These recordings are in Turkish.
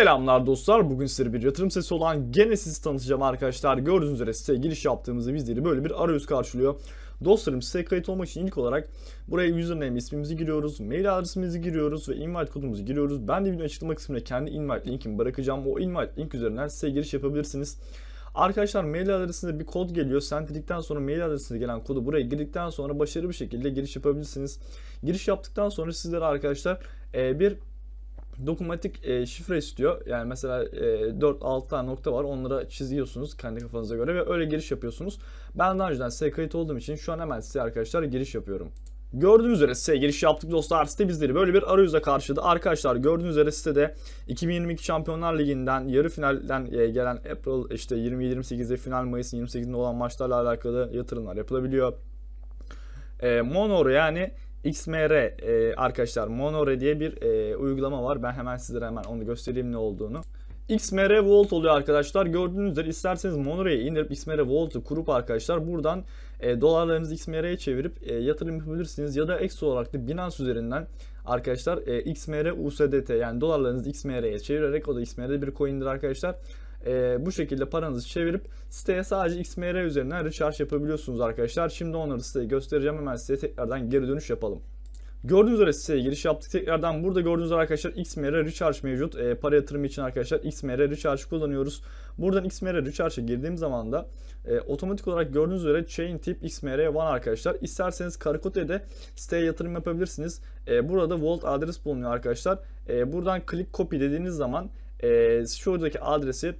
Selamlar dostlar. Bugün sizlere bir yatırım sesi olan Genesis'i tanıtacağım arkadaşlar. Gördüğünüz üzere size giriş yaptığımızda bizleri böyle bir arayüz karşılıyor. Dostlarım siteye kayıt olmak için ilk olarak buraya username ismimizi giriyoruz, mail adresimizi giriyoruz ve invite kodumuzu giriyoruz. Ben de videonun açıklama kısmına kendi invite linkimi bırakacağım. O invite link üzerinden size giriş yapabilirsiniz. Arkadaşlar mail adresinde bir kod geliyor. Sen dedikten sonra mail adresinde gelen kodu buraya girdikten sonra başarılı bir şekilde giriş yapabilirsiniz. Giriş yaptıktan sonra sizlere arkadaşlar e, bir dokunmatik e, şifre istiyor. Yani mesela e, 4-6 tane nokta var. Onlara çiziyorsunuz kendi kafanıza göre ve öyle giriş yapıyorsunuz. Ben daha önceden size kayıt olduğum için şu an hemen size arkadaşlar giriş yapıyorum. Gördüğünüz üzere size giriş yaptık dostlar. Site bizleri böyle bir arayüze karşıladı. Arkadaşlar gördüğünüz üzere de 2022 Şampiyonlar Ligi'nden yarı finalden e, gelen April işte 20 28de final Mayıs'ın 28'inde olan maçlarla alakalı yatırımlar yapılabiliyor. E, Monor yani XMR e, arkadaşlar Monore diye bir e, uygulama var. Ben hemen sizlere hemen onu göstereyim ne olduğunu. XMR volt oluyor arkadaşlar. Gördüğünüz üzere isterseniz Monore'yi indirip XMR voltu kurup arkadaşlar buradan e, dolarlarınızı XMR'ye çevirip e, yatırım yapabilirsiniz. Ya da ekstra olarak da Binance üzerinden arkadaşlar e, XMR USDT yani dolarlarınızı XMR'ye çevirerek o da XMR'de bir coin'dir arkadaşlar e, bu şekilde paranızı çevirip siteye sadece XMR üzerinden recharge yapabiliyorsunuz arkadaşlar. Şimdi onları size göstereceğim. Hemen siteye tekrardan geri dönüş yapalım. Gördüğünüz üzere siteye giriş yaptık. Tekrardan burada gördüğünüz üzere arkadaşlar XMR Recharge mevcut. E, para yatırımı için arkadaşlar XMR Recharge kullanıyoruz. Buradan XMR Recharge'a girdiğim zaman da e, otomatik olarak gördüğünüz üzere Chain Tip XMR One arkadaşlar. İsterseniz Karakote'de siteye yatırım yapabilirsiniz. E, burada Vault adres bulunuyor arkadaşlar. E, buradan Click Copy dediğiniz zaman e, şuradaki adresi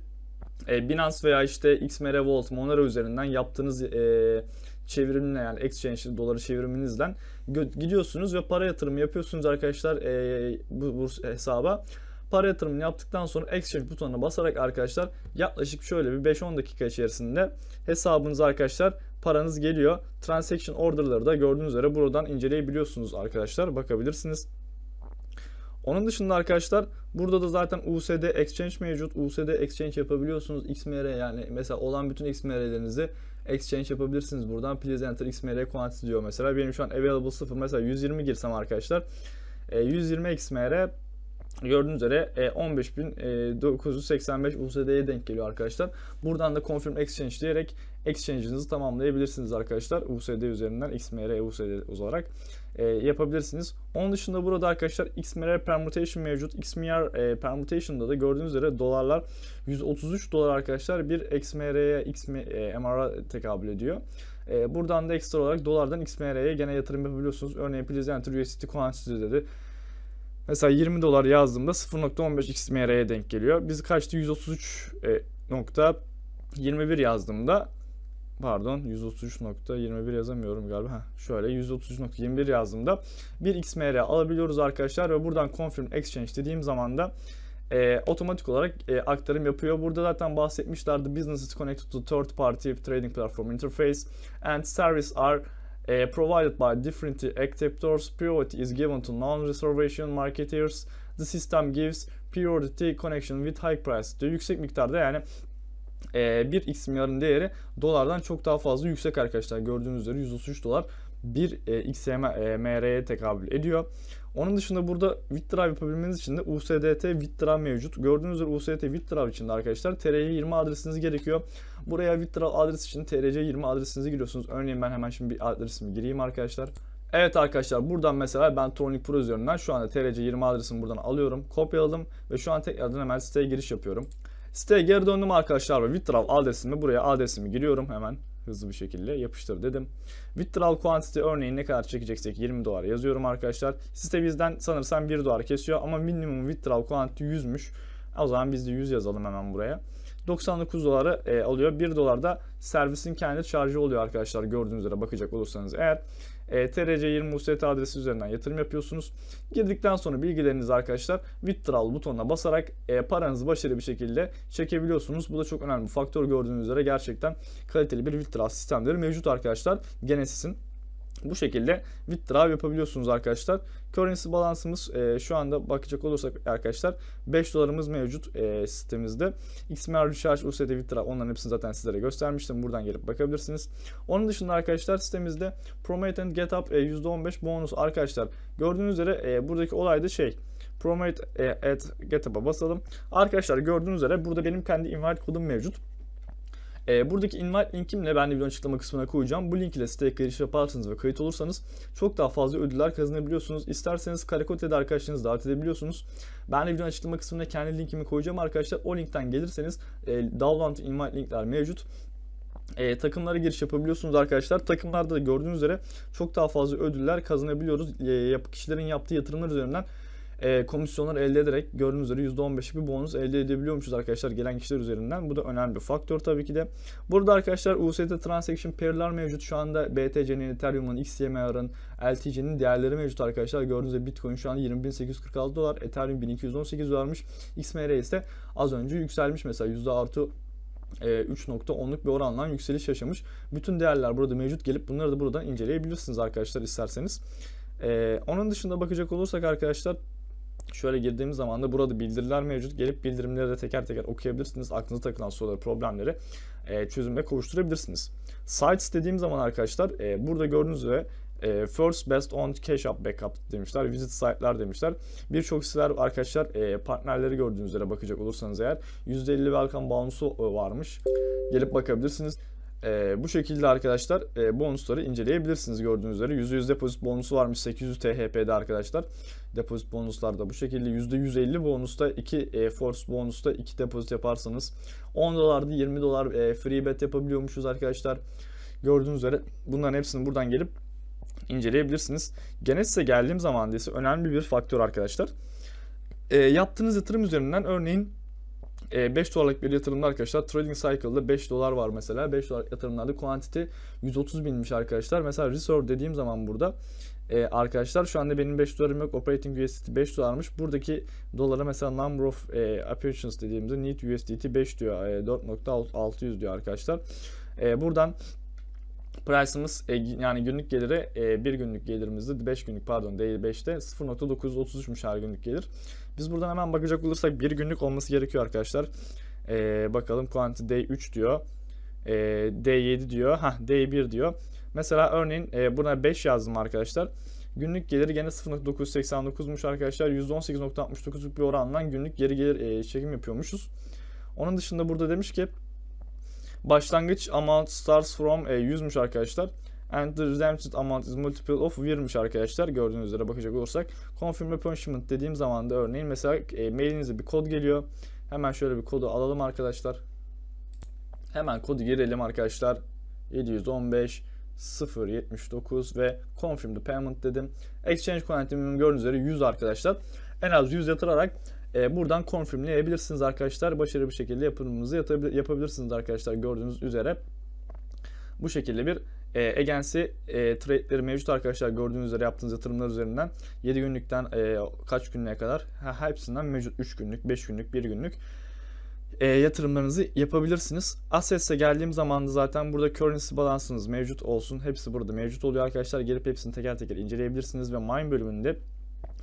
e, Binance veya işte XMR Vault Monero üzerinden yaptığınız e, çevirimle yani exchange doları çeviriminizle gidiyorsunuz ve para yatırımı yapıyorsunuz arkadaşlar e, bu, bu hesaba. Para yatırımını yaptıktan sonra exchange butonuna basarak arkadaşlar yaklaşık şöyle bir 5-10 dakika içerisinde hesabınız arkadaşlar paranız geliyor. Transaction order'ları da gördüğünüz üzere buradan inceleyebiliyorsunuz arkadaşlar. Bakabilirsiniz. Onun dışında arkadaşlar burada da zaten USD Exchange mevcut. USD Exchange yapabiliyorsunuz. XMR yani mesela olan bütün XMR'lerinizi Exchange yapabilirsiniz buradan. Please enter XMR quantity diyor mesela. Benim şu an available 0 mesela 120 girsem arkadaşlar. 120 e, XMR Gördüğünüz üzere 15.985 e, e, USD'ye denk geliyor arkadaşlar. Buradan da Confirm Exchange diyerek exchange'inizi tamamlayabilirsiniz arkadaşlar. USD üzerinden XMR USD olarak e, yapabilirsiniz. Onun dışında burada arkadaşlar XMR permutation mevcut. XMR e, permutation'da da gördüğünüz üzere dolarlar 133 dolar arkadaşlar bir XMR'ye XMR'a e, tekabül ediyor. buradan da ekstra olarak dolardan XMR'ye gene yatırım yapabiliyorsunuz. Örneğin Please Enter USDT Coin dedi Mesela 20 dolar yazdığımda 0.15 XMR'ye denk geliyor. Biz kaçtı? 133.21 e, yazdığımda pardon 133.21 yazamıyorum galiba. Heh, şöyle 133.21 yazdığımda 1 XMR alabiliyoruz arkadaşlar ve buradan confirm exchange dediğim zaman da e, otomatik olarak e, aktarım yapıyor. Burada zaten bahsetmişlerdi. Business is connected to third party trading platform interface and service are e, provided by different acceptors, priority is given to non-reservation marketeers. The system gives priority connection with high price diyor. Yüksek miktarda yani e, uh, 1 x milyarın değeri dolardan çok daha fazla yüksek arkadaşlar. Gördüğünüz üzere 133 dolar bir e, uh, XMR'ye tekabül ediyor. Onun dışında burada withdraw yapabilmeniz için de USDT withdraw mevcut. Gördüğünüz üzere USDT withdraw için de arkadaşlar TR20 adresiniz gerekiyor. Buraya withdrawal adres için TRC20 adresinizi giriyorsunuz. Örneğin ben hemen şimdi bir adresimi gireyim arkadaşlar. Evet arkadaşlar buradan mesela ben Tonic Pro üzerinden şu anda TRC20 adresimi buradan alıyorum. Kopyaladım ve şu an tekrardan hemen siteye giriş yapıyorum. Siteye geri döndüm arkadaşlar ve withdrawal adresimi buraya adresimi giriyorum hemen hızlı bir şekilde yapıştır dedim. Withdrawal quantity örneğin ne kadar çekeceksek 20 dolar yazıyorum arkadaşlar. Site bizden sanırsam 1 dolar kesiyor ama minimum withdrawal quantity 100'müş. O zaman biz de 100 yazalım hemen buraya. 99 doları e, alıyor. 1 dolar da servisin kendi şarjı oluyor arkadaşlar gördüğünüz üzere bakacak olursanız eğer. E, TRC20 UST adresi üzerinden yatırım yapıyorsunuz. Girdikten sonra bilgilerinizi arkadaşlar withdrawal butonuna basarak e, paranızı başarılı bir şekilde çekebiliyorsunuz. Bu da çok önemli bir faktör gördüğünüz üzere gerçekten kaliteli bir withdrawal sistemleri mevcut arkadaşlar. Genesis'in bu şekilde withdraw yapabiliyorsunuz arkadaşlar. Currency balansımız e, şu anda bakacak olursak arkadaşlar 5 dolarımız mevcut e, sitemizde. XMR Recharge, USD Withdraw onların hepsini zaten sizlere göstermiştim. Buradan gelip bakabilirsiniz. Onun dışında arkadaşlar sistemimizde Promote and Get Up e, %15 bonus arkadaşlar. Gördüğünüz üzere e, buradaki olay da şey Promote e, at Get Up'a basalım. Arkadaşlar gördüğünüz üzere burada benim kendi invite kodum mevcut. E, buradaki invite linkimle ben de videonun açıklama kısmına koyacağım. Bu link ile siteye giriş yaparsanız ve kayıt olursanız çok daha fazla ödüller kazanabiliyorsunuz. İsterseniz Karakote'de arkadaşlarınızı davet edebiliyorsunuz. Ben de videonun açıklama kısmına kendi linkimi koyacağım arkadaşlar. O linkten gelirseniz e, download invite linkler mevcut e, takımlara giriş yapabiliyorsunuz arkadaşlar. Takımlarda da gördüğünüz üzere çok daha fazla ödüller kazanabiliyoruz. E, kişilerin yaptığı yatırımlar üzerinden e, komisyonlar elde ederek gördüğünüz üzere %15'lik bir bonus elde edebiliyormuşuz arkadaşlar gelen kişiler üzerinden. Bu da önemli bir faktör tabii ki de. Burada arkadaşlar USDT transaction pair'lar mevcut. Şu anda BTC'nin, Ethereum'un, XYMR'ın, LTC'nin değerleri mevcut arkadaşlar. Gördüğünüz üzere Bitcoin şu an 20.846 dolar, Ethereum 1218 dolarmış. XMR ise az önce yükselmiş mesela yüzde artı 3.10'luk e, bir oranla yükseliş yaşamış. Bütün değerler burada mevcut gelip bunları da buradan inceleyebilirsiniz arkadaşlar isterseniz. Ee, onun dışında bakacak olursak arkadaşlar Şöyle girdiğimiz zaman da burada bildiriler mevcut. Gelip bildirimleri de teker teker okuyabilirsiniz. Aklınıza takılan soruları, problemleri e, çözümle kavuşturabilirsiniz. Sites dediğim zaman arkadaşlar e, burada gördüğünüz üzere e, First Best on Cash up Backup demişler. Visit site'ler demişler. Birçok siteler arkadaşlar e, partnerleri gördüğünüz üzere bakacak olursanız eğer %50 welcome bonusu e, varmış. Gelip bakabilirsiniz. E, bu şekilde arkadaşlar e, bonusları inceleyebilirsiniz gördüğünüz üzere. %100 depozit bonusu varmış 800 THP'de arkadaşlar. Depozit bonuslar da bu şekilde. %150 bonusta 2 e, force bonusta 2 depozit yaparsanız 10 dolardı 20 dolar e, free bet yapabiliyormuşuz arkadaşlar. Gördüğünüz üzere bunların hepsini buradan gelip inceleyebilirsiniz. Genetis'e geldiğim zaman ise önemli bir faktör arkadaşlar. E, yaptığınız yatırım üzerinden örneğin 5 ee, dolarlık bir yatırımda arkadaşlar trading cycle'da 5 dolar var mesela. 5 dolar yatırımlarda quantity 130 binmiş arkadaşlar. Mesela reserve dediğim zaman burada ee, arkadaşlar şu anda benim 5 dolarım yok. Operating USDT 5 dolarmış. Buradaki dolara mesela number of e, appearances dediğimizde need USDT 5 diyor. E, 4.600 diyor arkadaşlar. E, buradan Price'ımız e, yani günlük geliri e, bir günlük gelirimizde 5 günlük pardon değil 5'te 0.933'müş her günlük gelir. Biz buradan hemen bakacak olursak bir günlük olması gerekiyor arkadaşlar. E, bakalım quantity day 3 diyor. E, D7 diyor. Ha D1 diyor. Mesela örneğin e, buna 5 yazdım arkadaşlar. Günlük geliri gene 0.989'muş arkadaşlar. %18.69'luk bir oranla günlük geri gelir e, çekim yapıyormuşuz. Onun dışında burada demiş ki Başlangıç amount starts from e, 100'müş arkadaşlar. And the redemption amount is multiple of 1'miş arkadaşlar. Gördüğünüz üzere bakacak olursak. Confirm punishment dediğim zaman da örneğin mesela e, mailinize bir kod geliyor. Hemen şöyle bir kodu alalım arkadaşlar. Hemen kodu girelim arkadaşlar. 715 0.79 ve confirm the payment dedim. Exchange Connect'im gördüğünüz üzere 100 arkadaşlar. En az 100 yatırarak e, buradan konfirmleyebilirsiniz arkadaşlar. Başarılı bir şekilde yapımınızı yapabilirsiniz arkadaşlar gördüğünüz üzere. Bu şekilde bir e, agency e, trade'leri mevcut arkadaşlar gördüğünüz üzere yaptığınız yatırımlar üzerinden 7 günlükten e, kaç günlüğe kadar ha, hepsinden mevcut 3 günlük, 5 günlük, 1 günlük e, yatırımlarınızı yapabilirsiniz. Assets'e geldiğim zaman da zaten burada currency balansınız mevcut olsun. Hepsi burada mevcut oluyor arkadaşlar. Gelip hepsini teker teker inceleyebilirsiniz ve mine bölümünde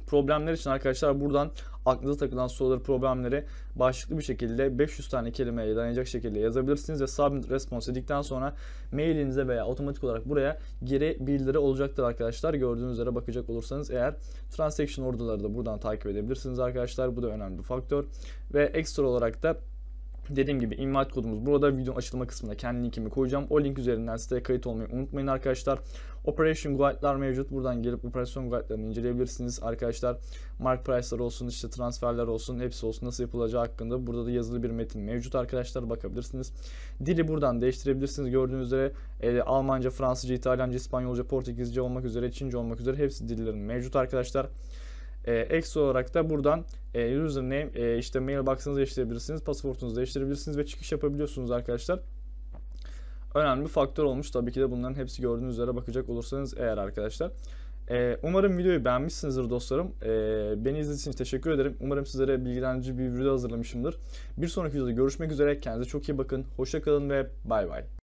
Problemler için arkadaşlar buradan aklınıza takılan soruları, problemleri başlıklı bir şekilde 500 tane kelimeye dayanacak şekilde yazabilirsiniz ve submit response dedikten sonra mailinize veya otomatik olarak buraya geri bildiri olacaktır arkadaşlar. Gördüğünüz üzere bakacak olursanız eğer transaction order'ları da buradan takip edebilirsiniz arkadaşlar. Bu da önemli bir faktör ve ekstra olarak da Dediğim gibi invite kodumuz burada. Videonun açılma kısmına kendi linkimi koyacağım. O link üzerinden siteye kayıt olmayı unutmayın arkadaşlar. Operation Guide'lar mevcut. Buradan gelip operasyon guide'larını inceleyebilirsiniz arkadaşlar. Mark price'lar olsun, işte transferler olsun, hepsi olsun nasıl yapılacağı hakkında burada da yazılı bir metin mevcut arkadaşlar bakabilirsiniz. Dili buradan değiştirebilirsiniz. Gördüğünüz üzere e, Almanca, Fransızca, İtalyanca, İspanyolca, Portekizce olmak üzere, Çince olmak üzere hepsi dillerin mevcut arkadaşlar. E, ee, ekstra olarak da buradan e, username e, işte mailbox'ınızı değiştirebilirsiniz. Pasaportunuzu değiştirebilirsiniz ve çıkış yapabiliyorsunuz arkadaşlar. Önemli bir faktör olmuş. Tabii ki de bunların hepsi gördüğünüz üzere bakacak olursanız eğer arkadaşlar. E, umarım videoyu beğenmişsinizdir dostlarım. E, beni izlediğiniz için teşekkür ederim. Umarım sizlere bilgilendirici bir video hazırlamışımdır. Bir sonraki videoda görüşmek üzere. Kendinize çok iyi bakın. Hoşça kalın ve bay bay.